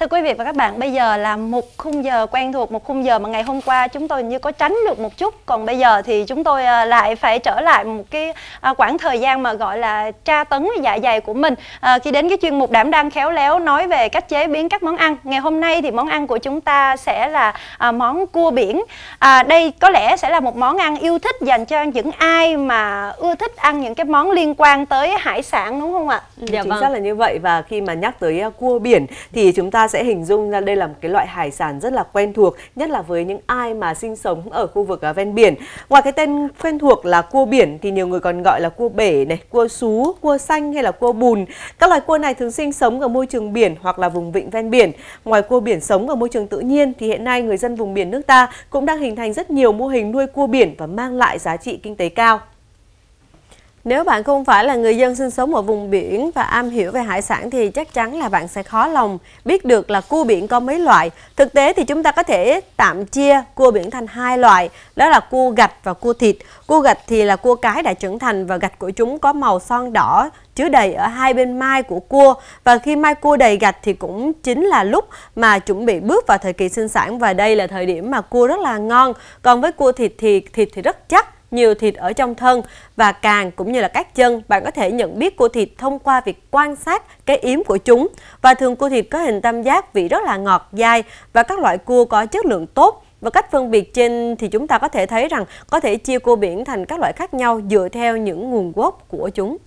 Thưa quý vị và các bạn, bây giờ là một khung giờ quen thuộc, một khung giờ mà ngày hôm qua chúng tôi như có tránh được một chút. Còn bây giờ thì chúng tôi à, lại phải trở lại một cái à, quãng thời gian mà gọi là tra tấn dạ dày của mình. À, khi đến cái chuyên mục đảm đang khéo léo nói về cách chế biến các món ăn. Ngày hôm nay thì món ăn của chúng ta sẽ là à, món cua biển. À, đây có lẽ sẽ là một món ăn yêu thích dành cho những ai mà ưa thích ăn những cái món liên quan tới hải sản đúng không ạ? Dạ Chính vâng. xác là như vậy và khi mà nhắc tới à, cua biển thì chúng ta sẽ hình dung ra đây là một cái loại hải sản rất là quen thuộc, nhất là với những ai mà sinh sống ở khu vực à, ven biển. Ngoài cái tên quen thuộc là cua biển thì nhiều người còn gọi là cua bể này, cua sú, cua xanh hay là cua bùn. Các loài cua này thường sinh sống ở môi trường biển hoặc là vùng vịnh ven biển. Ngoài cua biển sống ở môi trường tự nhiên thì hiện nay người dân vùng biển nước ta cũng đang hình thành rất nhiều mô hình nuôi cua biển và mang lại giá trị kinh tế cao. Nếu bạn không phải là người dân sinh sống ở vùng biển và am hiểu về hải sản thì chắc chắn là bạn sẽ khó lòng biết được là cua biển có mấy loại. Thực tế thì chúng ta có thể tạm chia cua biển thành hai loại, đó là cua gạch và cua thịt. Cua gạch thì là cua cái đã trưởng thành và gạch của chúng có màu son đỏ chứa đầy ở hai bên mai của cua và khi mai cua đầy gạch thì cũng chính là lúc mà chuẩn bị bước vào thời kỳ sinh sản và đây là thời điểm mà cua rất là ngon. Còn với cua thịt thì thịt thì rất chắc nhiều thịt ở trong thân và càng cũng như là các chân. Bạn có thể nhận biết cua thịt thông qua việc quan sát cái yếm của chúng. Và thường cua thịt có hình tam giác vị rất là ngọt, dai và các loại cua có chất lượng tốt. Và cách phân biệt trên thì chúng ta có thể thấy rằng có thể chia cua biển thành các loại khác nhau dựa theo những nguồn gốc của chúng.